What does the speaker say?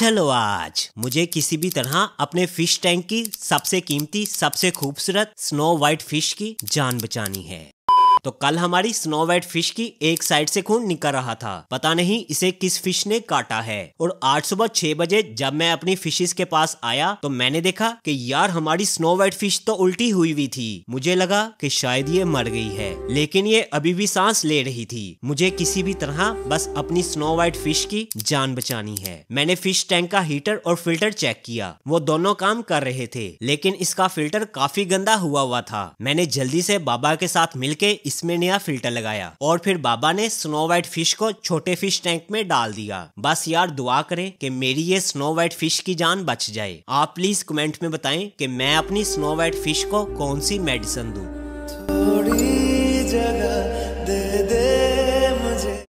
चलो आज मुझे किसी भी तरह अपने फिश टैंक की सबसे कीमती सबसे खूबसूरत स्नो व्हाइट फिश की जान बचानी है तो कल हमारी स्नो वाइट फिश की एक साइड से खून निकल रहा था पता नहीं इसे किस फिश ने काटा है और आज सुबह छह बजे जब मैं अपनी फिशेस के पास आया तो मैंने देखा कि यार हमारी स्नो वाइट फिश तो उल्टी हुई हुई थी मुझे लगा कि शायद ये मर गई है लेकिन ये अभी भी सांस ले रही थी मुझे किसी भी तरह बस अपनी स्नो वाइट फिश की जान बचानी है मैंने फिश टैंक का हीटर और फिल्टर चेक किया वो दोनों काम कर रहे थे लेकिन इसका फिल्टर काफी गंदा हुआ हुआ था मैंने जल्दी से बाबा के साथ मिलके इसमें नया फिल्टर लगाया और फिर बाबा ने स्नो वाइट फिश को छोटे फिश टैंक में डाल दिया बस यार दुआ करे की मेरी ये स्नो वाइट फिश की जान बच जाए आप प्लीज कमेंट में बताएं कि मैं अपनी स्नो वाइट फिश को कौन सी मेडिसिन दूरी